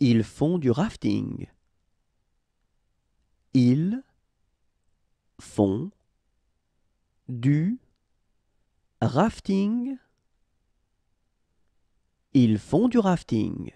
Ils font du rafting. Ils font du rafting. Ils font du rafting.